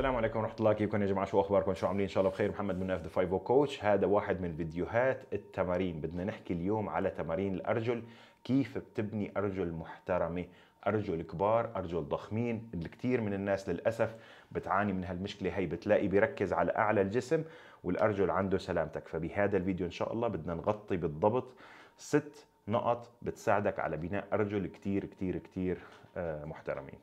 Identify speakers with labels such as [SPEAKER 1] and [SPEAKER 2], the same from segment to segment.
[SPEAKER 1] السلام عليكم ورحمه الله كيفكم يا جماعه شو اخباركم شو عاملين ان شاء الله بخير محمد مناف ذا فايفو كوتش هذا واحد من فيديوهات التمارين بدنا نحكي اليوم على تمارين الارجل كيف بتبني ارجل محترمه ارجل كبار ارجل ضخمين الكثير من الناس للاسف بتعاني من هالمشكله هي بتلاقي بيركز على اعلى الجسم والارجل عنده سلامتك فبهذا الفيديو ان شاء الله بدنا نغطي بالضبط ست نقط بتساعدك على بناء ارجل كثير كثير كثير آه، محترمين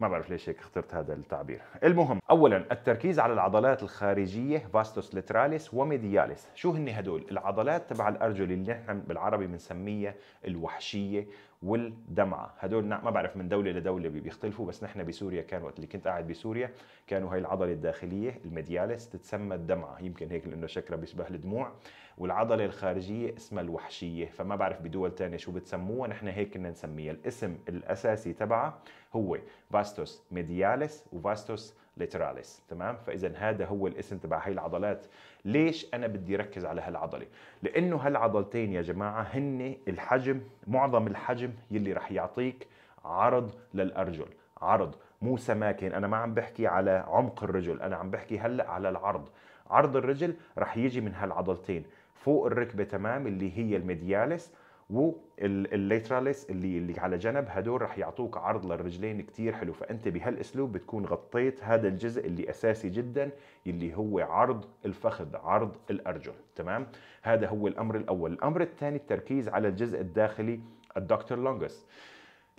[SPEAKER 1] ما بعرف ليش هيك اخترت هذا التعبير المهم اولا التركيز على العضلات الخارجيه فاستوس لتراليس وميدياليس شو هن هدول العضلات تبع الارجل اللي نحن بالعربي بنسميها الوحشيه والدمعه هدول ما بعرف من دوله لدوله بيختلفوا بس نحن بسوريا كان وقت اللي كنت قاعد بسوريا كانوا هاي العضله الداخليه المدياليس تتسمى الدمعه يمكن هيك لانه شكلها بيشبه الدموع والعضله الخارجيه اسمها الوحشيه فما بعرف بدول تانية شو بتسموها نحن هيك كنا نسميها الاسم الاساسي تبعها هو فاستوس ميدياليس وفاستوس لاتراليس تمام فاذا هذا هو الاسم تبع هي العضلات ليش انا بدي ركز على هالعضله لانه هالعضلتين يا جماعه هن الحجم معظم الحجم يلي رح يعطيك عرض للارجل عرض مو سماكن انا ما عم بحكي على عمق الرجل انا عم بحكي هلا على العرض عرض الرجل رح يجي من هالعضلتين فوق الركبه تمام اللي هي الميديالس والليتراليس اللي اللي على جنب هدول راح يعطوك عرض للرجلين كتير حلو فانت بهالاسلوب بتكون غطيت هذا الجزء اللي اساسي جدا اللي هو عرض الفخذ عرض الارجل تمام هذا هو الامر الاول الامر الثاني التركيز على الجزء الداخلي الدكتور لونجس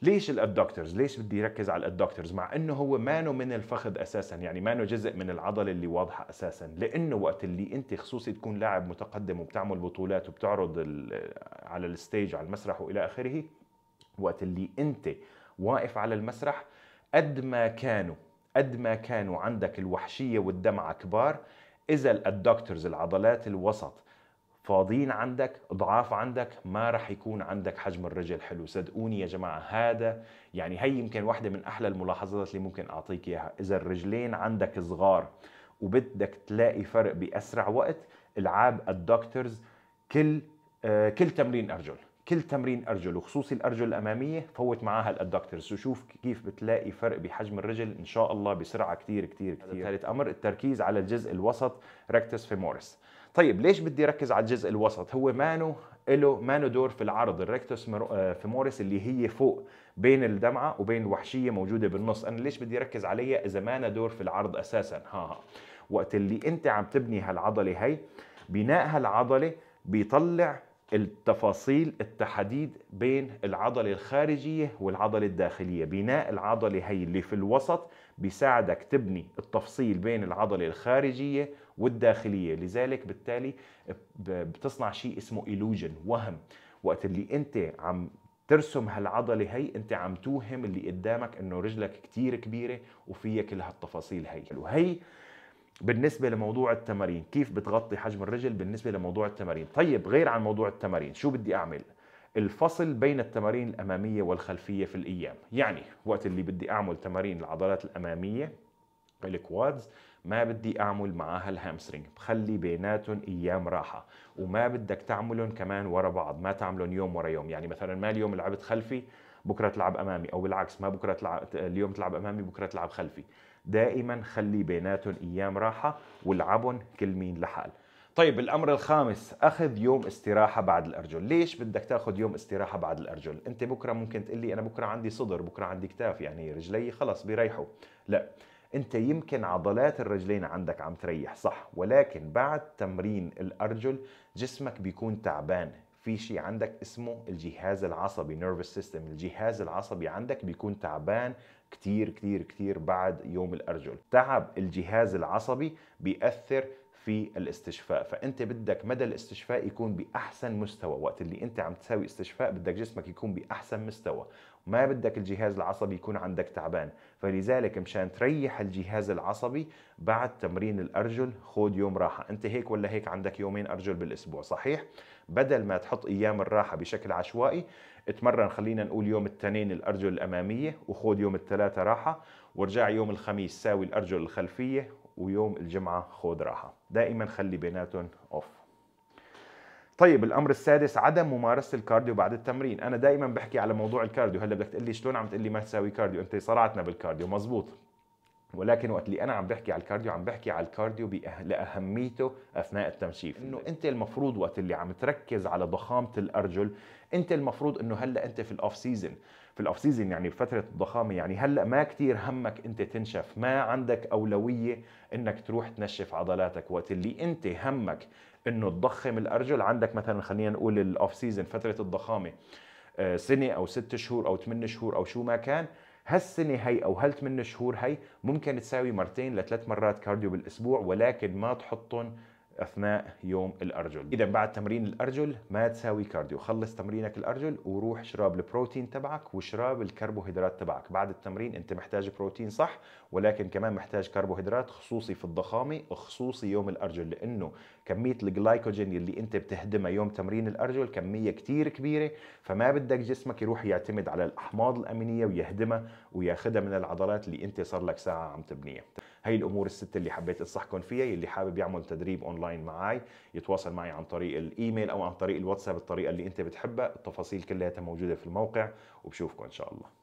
[SPEAKER 1] ليش الادكتورز ليش بدي يركز على الادكتورز مع انه هو مانو من الفخذ اساسا يعني مانو جزء من العضله اللي واضحه اساسا لانه وقت اللي انت خصوصي تكون لاعب متقدم وبتعمل بطولات وبتعرض على الستيج على المسرح والى اخره وقت اللي انت واقف على المسرح قد ما كانوا قد ما كانوا عندك الوحشيه والدمعه كبار اذا الادكتورز العضلات الوسط فاضيين عندك ضعاف عندك ما راح يكون عندك حجم الرجل حلو صدقوني يا جماعة هذا يعني هي يمكن واحدة من أحلى الملاحظات اللي ممكن أعطيك إياها إذا الرجلين عندك صغار وبدك تلاقي فرق بأسرع وقت العاب الدكتورز كل آه كل تمرين أرجل كل تمرين أرجل وخصوصي الأرجل الأمامية فوت معاها الدكتورز وشوف كيف بتلاقي فرق بحجم الرجل إن شاء الله بسرعة كتير كتير كتير ثالث أمر التركيز على الجزء الوسط ركتس فيمورس طيب ليش بدي ركز على الجزء الوسط هو مانو له مانو دور في العرض الريكتوس آه، موريس اللي هي فوق بين الدمعه وبين الوحشيه موجوده بالنص انا ليش بدي ركز عليها اذا ما دور في العرض اساسا ها, ها. وقت اللي انت عم تبني هالعضله هي بناء هالعضله بيطلع التفاصيل التحديد بين العضلة الخارجية والعضلة الداخلية بناء العضلة هي اللي في الوسط بيساعدك تبني التفصيل بين العضلة الخارجية والداخلية لذلك بالتالي بتصنع شيء اسمه illusion وهم وقت اللي انت عم ترسم هالعضلة هي انت عم توهم اللي قدامك انه رجلك كتير كبيرة وفيها كل هالتفاصيل هي وهي بالنسبة لموضوع التمارين كيف بتغطي حجم الرجل بالنسبة لموضوع التمارين طيب غير عن موضوع التمارين شو بدي أعمل الفصل بين التمارين الأمامية والخلفية في الأيام يعني وقت اللي بدي أعمل تمارين العضلات الأمامية الكوادز ما بدي اعمل معاها الهامسترينج بخلي بيناتهم ايام راحه وما بدك تعملهم كمان ورا بعض ما تعملهم يوم ورا يوم يعني مثلا ما اليوم لعبت خلفي بكره تلعب امامي او بالعكس ما بكره تلعب اليوم تلعب امامي بكره تلعب خلفي دائما خلي بيناتهم ايام راحه والعبهم كل مين لحال طيب الامر الخامس اخذ يوم استراحه بعد الارجل ليش بدك تاخذ يوم استراحه بعد الارجل انت بكره ممكن تقول لي انا بكره عندي صدر بكره عندي كتاف يعني رجلي خلص بيريحوا لا انت يمكن عضلات الرجلين عندك عم تريح صح ولكن بعد تمرين الارجل جسمك بيكون تعبان في شيء عندك اسمه الجهاز العصبي نيرفس سيستم الجهاز العصبي عندك بيكون تعبان كتير كتير كتير بعد يوم الأرجل تعب الجهاز العصبي بيأثر في الاستشفاء فانت بدك مدى الاستشفاء يكون باحسن مستوى وقت اللي انت عم تساوي استشفاء بدك جسمك يكون باحسن مستوى ما بدك الجهاز العصبي يكون عندك تعبان فلذلك مشان تريح الجهاز العصبي بعد تمرين الارجل خذ يوم راحه انت هيك ولا هيك عندك يومين ارجل بالاسبوع صحيح بدل ما تحط ايام الراحه بشكل عشوائي اتمرن خلينا نقول يوم الاثنين الارجل الاماميه وخذ يوم الثلاثه راحه وارجع يوم الخميس ساوي الارجل الخلفيه ويوم الجمعه خذ راحه دائما خلي بيناتهم اوف طيب الامر السادس عدم ممارسه الكارديو بعد التمرين انا دائما بحكي على موضوع الكارديو هلا بدك تقول لي شلون عم تقول لي ما تساوي كارديو انت صرعتنا بالكارديو مزبوط ولكن وقت اللي انا عم بحكي على الكارديو عم بحكي على الكارديو لاهميته اثناء التنشيف انه انت المفروض وقت اللي عم تركز على ضخامه الارجل انت المفروض انه هلا انت في الاوف سيزون في الاوف سيزون يعني بفتره الضخامه يعني هلا ما كثير همك انت تنشف ما عندك اولويه انك تروح تنشف عضلاتك وقت اللي انت همك انه تضخم الارجل عندك مثلا خلينا نقول الاوف سيزون فتره الضخامه آه، سنه او ست شهور او ثمان شهور او شو ما كان هالسنه هي او هالثمان شهور هي ممكن تساوي مرتين لثلاث مرات كارديو بالاسبوع ولكن ما تحطهم اثناء يوم الارجل اذا بعد تمرين الارجل ما تساوي كارديو خلص تمرينك الارجل وروح اشرب البروتين تبعك واشرب الكربوهيدرات تبعك بعد التمرين انت محتاج بروتين صح ولكن كمان محتاج كربوهيدرات خصوصي في الضخامه خصوصي يوم الارجل لانه كميه الجلايكوجين اللي انت بتهدمها يوم تمرين الارجل كميه كتير كبيره فما بدك جسمك يروح يعتمد على الاحماض الامينيه ويهدمها وياخذها من العضلات اللي انت صار لك ساعه عم تبنيها هي الامور الست اللي حبيت انصحكم فيها اللي حابب يعمل تدريب اونلاين معي يتواصل معي عن طريق الايميل او عن طريق الواتساب الطريقه اللي انت بتحبها التفاصيل كلها موجوده في الموقع وبشوفكم ان شاء الله